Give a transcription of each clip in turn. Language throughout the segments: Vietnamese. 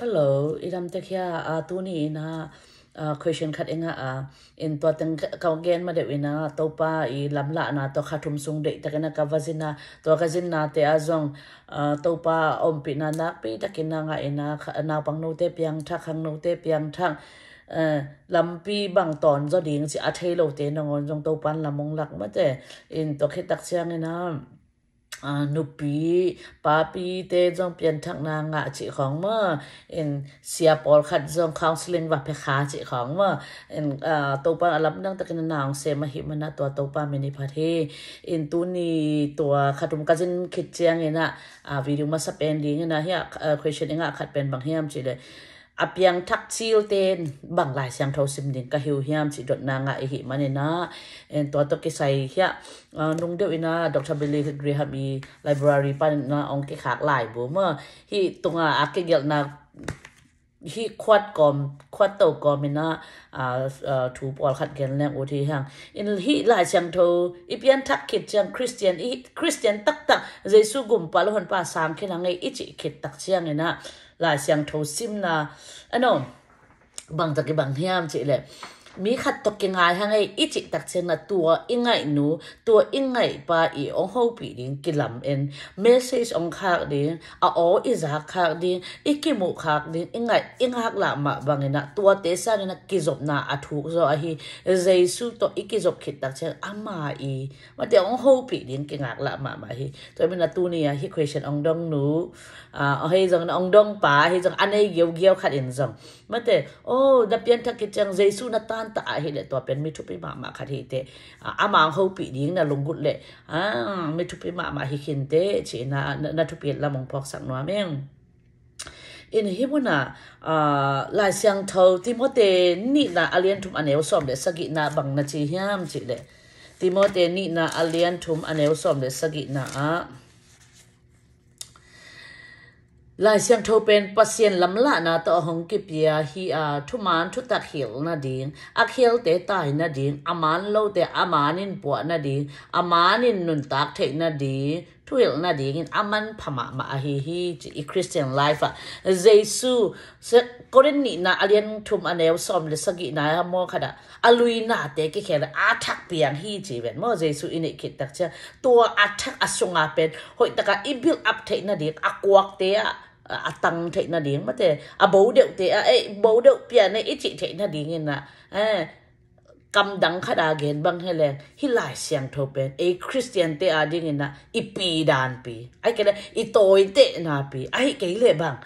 hello iram te khia a tu ni na question khat enga a in to tang ka gen ma de wina to pa i lamla na to khathum sung de ta kana ka wazina to ka jin na te azong to pa om pi na na pe ta kina nga ina na pang no te piang tha khang no te piang thang lampi bang ton zo ding si a thailo te nongon jong to pan mong lạc, mất để in to khe tak chiang ina nupi papi te jong pian thak na nga chi khong ma in sia por khat jong counseling wa phe kha chi khong ma in to pa alap nang takin naung se ma hi mana to to pa meni pha the in tu ni to khatum ka jin khit chiang ina a video ma sa pen ding na hi question inga khat pen bang hiam chi le a piang thak chil ten bang lai siam thau sim ding ka hiu hiam chi dot na nga hi mane na en to to ke sai hia nung de ina dr billy graham i library pan na ong ke khak lai bu ma hi tunga a ke gel na hi khwat kom khwat to na a thu pol khat gen lem uthi hang in hi la chang tho ipian thak khit chang christian i christian tak tak jesu gum pal hon pa sam khilang ei ichi khit tak chiang na la chang tho sim na ano bang tak bang hiam chi le มีขัดตกงายฮังไออิจิตักเชนะตัวอิงไงนูตัวอิงไงปาอีองโฮปีดิงกิลำเอ็นเมสเซจองคากดิงอาโออิจาคากดิงอิกิมุคากดิงอิงไงอิงฮักละมาบางเงนะตัวเตซาเงนะกิจบนาอาทุกโซอาฮีเจสุตัวอิกิจบขิดตักเชนอามาอีมาเดี๋ยวองโฮปีดิงกิงักละมามาฮีตัวเป็นตัวนี้ฮีควอชันองดงนูอ่าเฮ้ยจังองดงป่าเฮ้ยจังอันนี้เกี่ยวเกี่ยวขัดเอ็นจังมาแต่โอ้ดับยันทักกิจังเจสุนาตานตาเฮเลตัวเป็นมิทุปิมามาคาทีเตอามาหเขาปีดิ้งนะลงกุลเลยอ่ามิทุปิมามาฮิคินเตชีนานาทุเปียละมงพอกสังนัวเมงอินฮิบุนะลายเสียงเทาติโมเตนี่นะอาเลียนทุมอเนวสอมเดสกินาบังนาจีฮิมจิเลติโมเตนี่นะอาเลียนทุมอเนวสอมเดสกินาอ่ะลายเสียงทเป็นปัสเสียนลำละนาต่อหงกิเปียฮีอาทุมานทุตักเฮลนาดิงอักเฮลเตตายนาดิงอามันโลเตอามานินปวนาดิงอามานินนุนตักเทนาดิง thuil na ding in aman phama ma hi hi chi christian life a jesu có korin ni na alian thum anew som le sagi na mo khada alui na te ki kher a thak piang hi chi ben mo jesu in ki tak cha to a thak asunga pen hoi taka i build up the na đi, akwak te à, a tăng thế na đi mà thế à bố đậu thế à ấy bố đậu bia này ít chị thế na đi điếng na à kam dang khat a gen bang lên, hi lai siang tho bên, a christian te a ding na i pi dan pi ai ke i toy te na pi ai cái le bang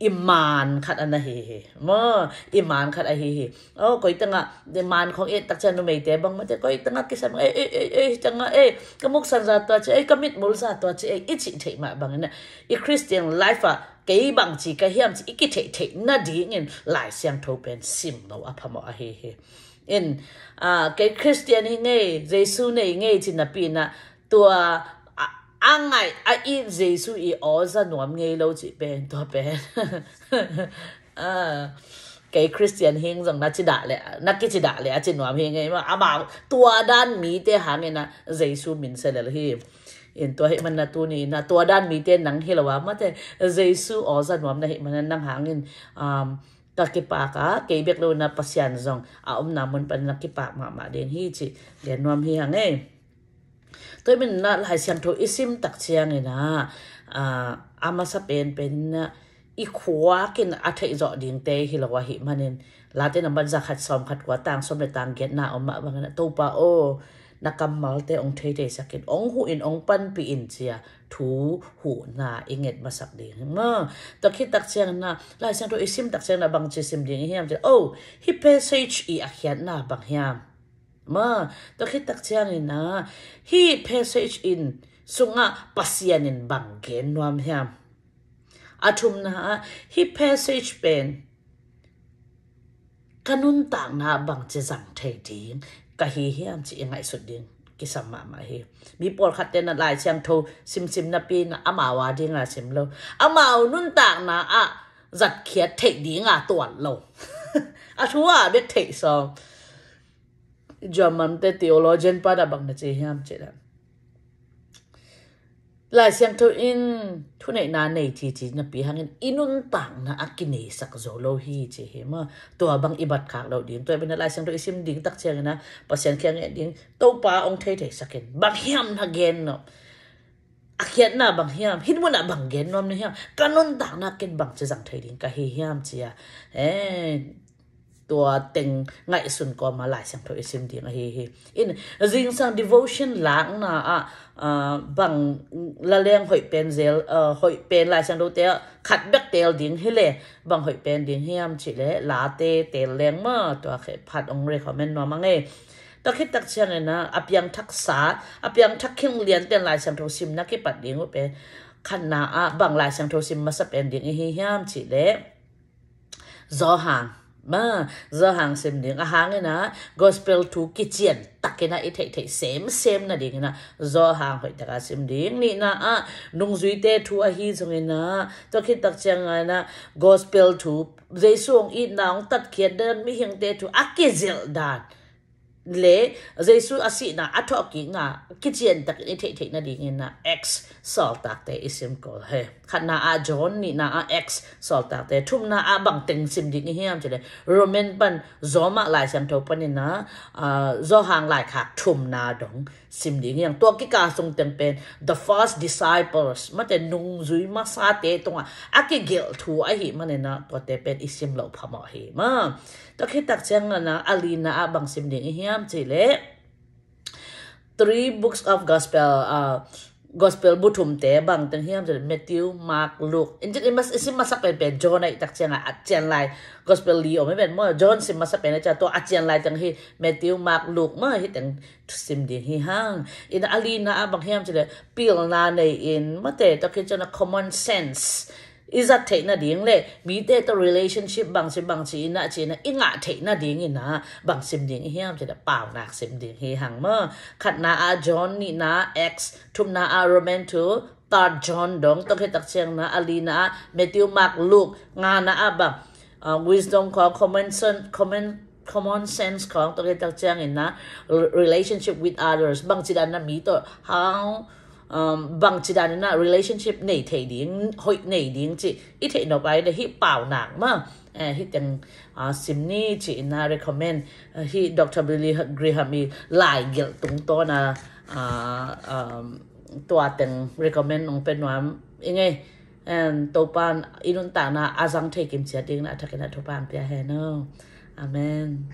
iman khat anh hi hi mo iman khat a hi hi o koi tanga de man khong e tak chan nu mei te bang ma te koi tanga ki sam e e e e tanga e kamuk san za to che e kamit mul za to che ít e, ichi thei mà bang na i christian life à, cái bằng chỉ cái hiểm chỉ cái thể thể na đi nhìn lại xem thấu bên sim nó áp mà hi hi in อ่าเกคริสเตียนใหงไงเยซูในเงยจินปีนะตัวอังไงอ่ะอีเยซูอีอ๋อจะหนวมเงเราจิเป็นตัวเป็นอ่าไกคริสเตียนเฮงสังนักจิดาเลยนักกิจิดาเลยจินวามเฮงไงว่าอาบ่าตัวด้านมีเตหามีนะเยซูมินเซเลลฮีเห็นตัวให้มันนะตัวนี้นะตัวด้านมีเตหนังเฮลวามาแต่เจสูออสันวามนะเห็นมันนั่งหางเงินอ่า kakipa ka kebek lo na pasyan zong a om namun pan na kipa ma ma den hi chi den nom hi hang eh tôi mình na lại xem thôi isim tắc chiang này na à ama sa pen pen na i khóa kin a thei zo ding te hi lo wa hi manin latin ban za khat som khat kwa tang som le tang get na om ma bang na to pa o na kamal te ong thei te sakin ong hu in ong pan pi in chia thu hu na inget masak ding ma to khi tak chiang na lai sang to isim tak chiang na bang chi sim ding hiam oh hi passage i akhian na bang hiam ma to khi tak chiang na hi passage in sunga pasian in bang gen nuam hiam athum na hi passage pen kanun tang na bang che zang thei ding ka hi hi an chi ngai sut điên cái sam mà mà hi mi por khat ten lại xem tho sim sim na pi na ama wa ding la sim lo ama nun tak na à giật khiết thể đi ngà tuần lâu à chú à biết thể sao German te theologian pada bang na chi hiam chi dan lai siam thu in thu nei na nei chi chi na pi hangin inun tang na akine sak zo lo hi che he ma to bang ibat khak lo dim to ben lai siam thu isim ding tak chang na pasian khyang e ding to pa ong thei thei sakin bang hiam na gen nó akhiat na bang hiam hin mu na bang gen nó na hiam kanon tang na ken bang che jang thei ding cả hi hiam à, eh ตัวเต็งไงสุนก็มาหลายสังทอิสิมดีนะเฮเฮอินจิงสัง devotion ล้างนะอ่ะบังละเลงหอยเป็นเซลเอ่อหอยเป็นหลายสังดูเตะขัดแบกเตลดิ้งเฮเลบังหอยเป็นดิ้งเฮียมจิเลลาเตเตลแรงเมื่อตัวเขผัดองเรคอมเมนต์นอมังเอตะคิดตักเชียนนะอภิยังทักษาอภิยังทักเข่งเรียนเป็นหลายสังทอิสิมนักกิปัดดิ้งว่าเป็นขันนาอ่ะบังหลายสังทอิสิมมาสเปนดิ้งเฮียมจิเลจอหาง mà giờ hàng xem đến à hàng na gospel tu kitchen tắc cái na ít thấy thấy xem xem na đi cái na giờ hàng phải tắc xem đến nị na à nung duy tế thu à hi trong cái na cho khi tắc chăng à na gospel tu dây xuống ít ông tắt kia đơn mi hiền tê thu ác kia dịu đàn le jesu asi na atho ki nga kitchen tak ni the the na ding na x sol tak te isim ko he khana a john ni na a x sol tak te thum na a bang teng sim ding hiam chele roman ban zoma lai sam tho pan na zo à, hang lai kha thum na dong sim ding yang to ki ka song teng pen the first disciples ma te nung zui ma sa te tonga a à. ki gel thu a hi mane na to te pen isim lo phama hi ma ta khi tak chang na alina abang sim ding chỉ chile three books of gospel uh, gospel buthum te bang ten hiam chile Matthew Mark Luke in jin mas isim masak pen pen John ai tak chang a chen lại gospel li o me ben mo John sim masak pen cha to a chen lại tiếng hi Matthew Mark Luke ma hi tang sim ding hi in alina abang chỉ chile pil na nei in mà mate ta khi nó common sense is a te na điên lệ, mi te to relationship bằng sim bằng chi na chi na ít ngã thế na điên na, bằng bang điên ding hiam chi da pau nak sim điên hi hang mơ, khát na a john ni na ex, thum na a roman tu ta john dong to khe tak chiang na Alina, matthew mark luke nga na a ba uh, wisdom ko common sense common common sense ko to khe tak cheng ina relationship with others bang chi da na mi to how um, bằng chỉ đàn là relationship này thể điếng hội này điếng chị ít thể nó bài là hi bảo nặng mà à hi tiếng à sim ni chị na recommend uh, hi Dr. Billy Graham lại gel tung to na à à tua à, tiếng recommend ông bên nói anh ấy and pan inun ta na azang take him chia ding na thakena topan pia he no amen